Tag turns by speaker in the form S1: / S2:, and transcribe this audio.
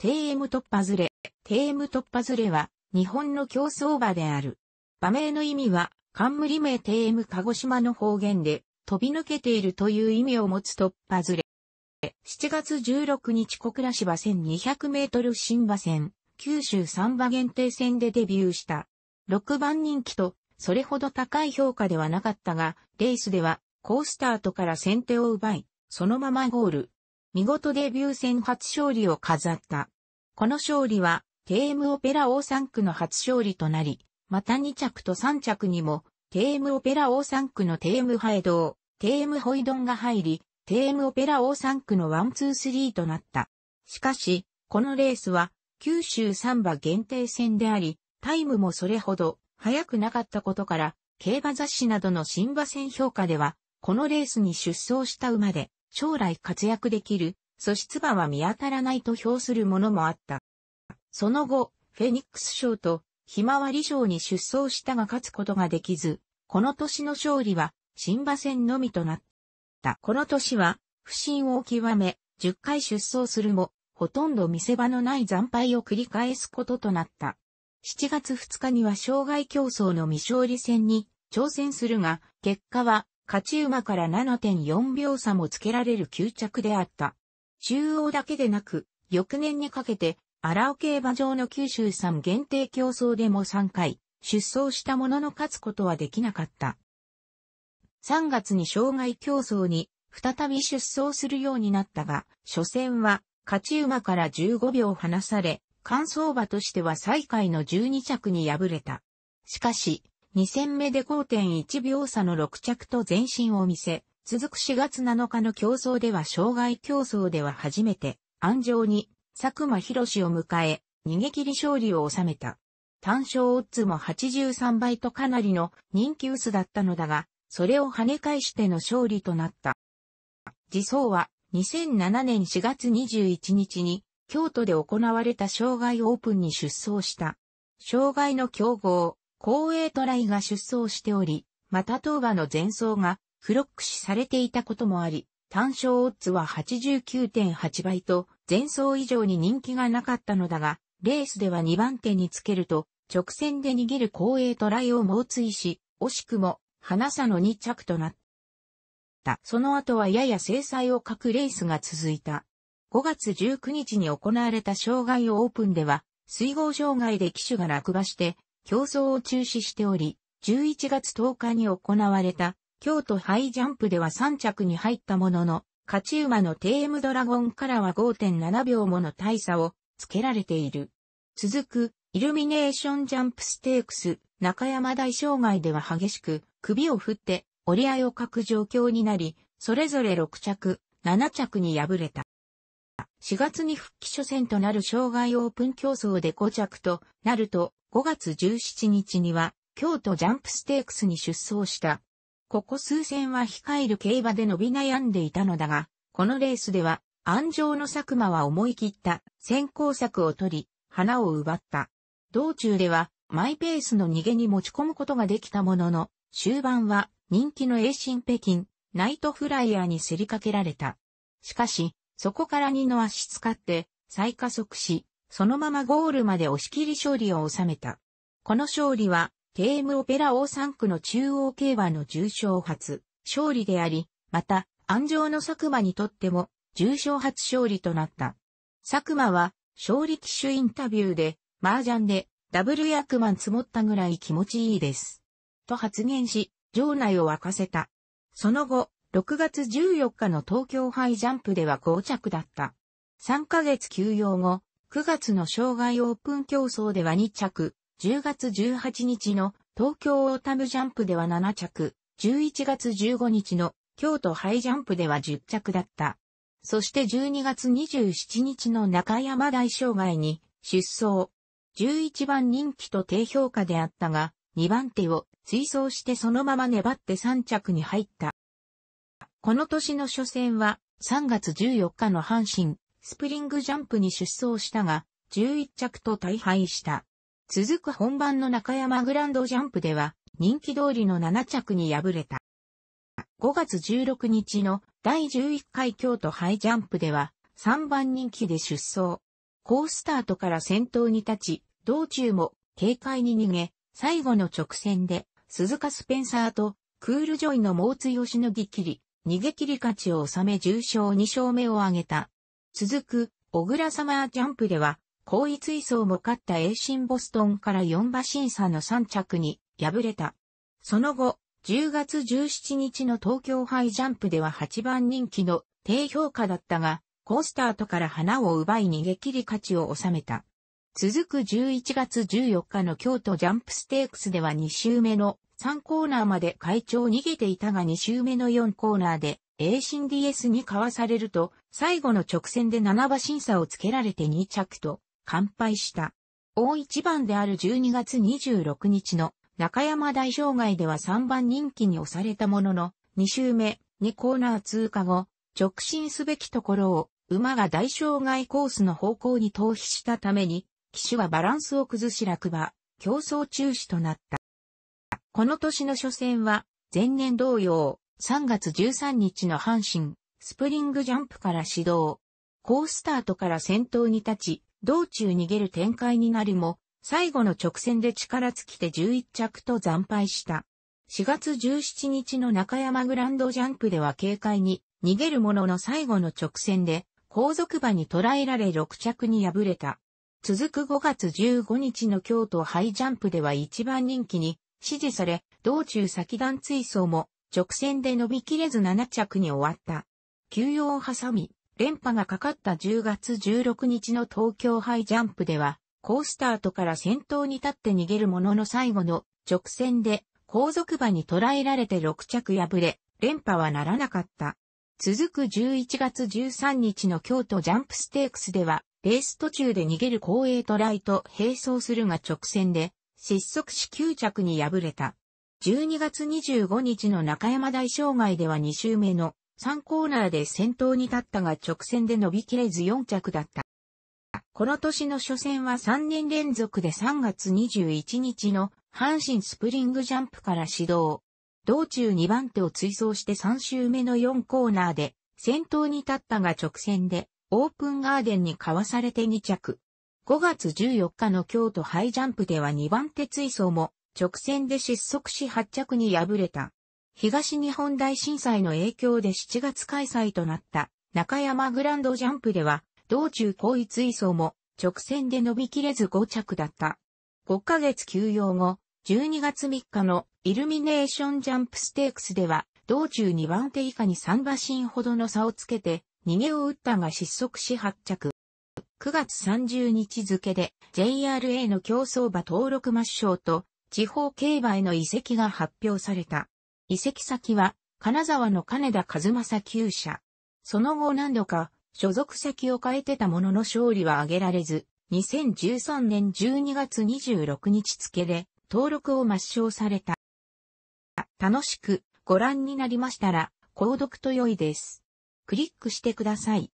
S1: TM 突破ずれ。TM 突破ずれは、日本の競争馬である。馬名の意味は、冠名 TM 鹿児島の方言で、飛び抜けているという意味を持つ突破ずれ。7月16日小倉芝1200メートル新馬戦、九州三馬限定戦でデビューした。6番人気と、それほど高い評価ではなかったが、レースでは、ースタートから先手を奪い、そのままゴール。見事デビュー戦初勝利を飾った。この勝利は、ー m オペラ王3区の初勝利となり、また2着と3着にも、ー m オペラ王3区のテームハエドー、テームホイドンが入り、テームオペラ王3区のワンツースリーとなった。しかし、このレースは、九州三馬限定戦であり、タイムもそれほど早くなかったことから、競馬雑誌などの新馬戦評価では、このレースに出走した馬で、将来活躍できる素質馬は見当たらないと評するものもあった。その後、フェニックス賞とひまわり賞に出走したが勝つことができず、この年の勝利は新馬戦のみとなった。この年は不振を極め、10回出走するも、ほとんど見せ場のない惨敗を繰り返すこととなった。7月2日には障害競争の未勝利戦に挑戦するが、結果は勝ち馬から7.4秒差もつけられる9着であった。中央だけでなく、翌年にかけて、荒尾競馬場の九州産限定競争でも3回、出走したものの勝つことはできなかった。3月に障害競争に再び出走するようになったが、初戦は勝ち馬から15秒離され、乾燥馬としては最下位の12着に敗れた。しかし、2戦目で5.1秒差の6着と前進を見せ、続く4月7日の競争では障害競争では初めて、安城に佐久間博士を迎え、逃げ切り勝利を収めた。単勝オッズも83倍とかなりの人気薄だったのだが、それを跳ね返しての勝利となった。自走は2007年4月21日に京都で行われた障害オープンに出走した。障害の競合、後衛トライが出走しており、また当馬の前走がフロック視されていたこともあり、単勝オッズは89.8倍と、前走以上に人気がなかったのだが、レースでは2番手につけると、直線で逃げる後衛トライを猛追し、惜しくも、花差の2着となった。その後はやや制裁を欠くレースが続いた。5月19日に行われた障害オープンでは、水郷障害で機種が落馬して、競争を中止しており、11月10日に行われた京都ハイジャンプでは3着に入ったものの、勝ち馬のテームドラゴンからは5.7秒もの大差をつけられている。続く、イルミネーションジャンプステークス、中山大障害では激しく、首を振って、折り合いを欠く状況になり、それぞれ6着、7着に敗れた。4月に復帰初戦となる障害オープン競争で5着となると、5月17日には京都ジャンプステークスに出走した。ここ数戦は控える競馬で伸び悩んでいたのだが、このレースでは、安城の佐久間は思い切った先行策を取り、花を奪った。道中では、マイペースの逃げに持ち込むことができたものの、終盤は人気の英新北京、ナイトフライヤーに競りかけられた。しかし、そこから二の足使って、再加速し、そのままゴールまで押し切り勝利を収めた。この勝利は、テームオペラオーサン区の中央競馬の重賞初勝利であり、また、安城の佐久間にとっても重賞初勝利となった。佐久間は、勝利機種インタビューで、麻雀で、ダブル役満積もったぐらい気持ちいいです。と発言し、場内を沸かせた。その後、6月14日の東京杯ジャンプでは5着だった。3ヶ月休養後、9月の障害オープン競争では2着、10月18日の東京オータムジャンプでは7着、11月15日の京都ハイジャンプでは10着だった。そして12月27日の中山大障害に出走。11番人気と低評価であったが、2番手を追走してそのまま粘って3着に入った。この年の初戦は3月14日の阪神スプリングジャンプに出走したが、11着と大敗した。続く本番の中山グランドジャンプでは、人気通りの7着に敗れた。5月16日の第11回京都ハイジャンプでは、3番人気で出走。ースタートから先頭に立ち、道中も軽快に逃げ、最後の直線で、鈴鹿スペンサーとクールジョイの猛追をしのぎ切り、逃げ切り勝ちを収め重賞2勝目を挙げた。続く、小倉サマージャンプでは、後位追走も勝った栄進ボストンから4馬審査の3着に敗れた。その後、10月17日の東京杯ジャンプでは8番人気の低評価だったが、コースタートから花を奪い逃げ切り勝ちを収めた。続く11月14日の京都ジャンプステークスでは2周目の3コーナーまで会長逃げていたが2周目の4コーナーでシン DS に交わされると、最後の直線で7馬審査をつけられて2着と、完敗した。大一番である12月26日の中山大障害では3番人気に押されたものの、2周目、2コーナー通過後、直進すべきところを、馬が大障害コースの方向に逃避したために、騎手はバランスを崩し落馬、競争中止となった。この年の初戦は、前年同様、3月13日の阪神、スプリングジャンプから始動。高スタートから先頭に立ち、道中逃げる展開になりも、最後の直線で力尽きて11着と惨敗した。4月17日の中山グランドジャンプでは軽快に逃げるものの最後の直線で後続馬に捉えられ6着に敗れた。続く5月15日の京都ハイジャンプでは一番人気に支持され、道中先段追走も直線で伸びきれず7着に終わった。休養を挟み、連覇がかかった10月16日の東京ハイジャンプでは、高スタートから先頭に立って逃げるものの最後の直線で後続馬に捉えられて6着敗れ、連覇はならなかった。続く11月13日の京都ジャンプステークスでは、レース途中で逃げる後衛トライと並走するが直線で、失速し9着に敗れた。12月25日の中山大障害では2周目の3コーナーで先頭に立ったが直線で伸びきれず4着だった。この年の初戦は3年連続で3月21日の阪神スプリングジャンプから始動。道中2番手を追走して3周目の4コーナーで先頭に立ったが直線でオープンガーデンにかわされて2着。5月14日の京都ハイジャンプでは2番手追走も直線で失速し発着に敗れた。東日本大震災の影響で7月開催となった中山グランドジャンプでは、道中高位追走も直線で伸びきれず5着だった。5ヶ月休養後、12月3日のイルミネーションジャンプステークスでは、道中2番手以下に3馬身ほどの差をつけて、逃げを打ったが失速し発着。9月30日付で JRA の競争馬登録抹消と地方競馬への移籍が発表された。移籍先は、金沢の金田和正厩舎。その後何度か、所属先を変えてたものの勝利は挙げられず、2013年12月26日付で、登録を抹消された。楽しくご覧になりましたら、購読と良いです。クリックしてください。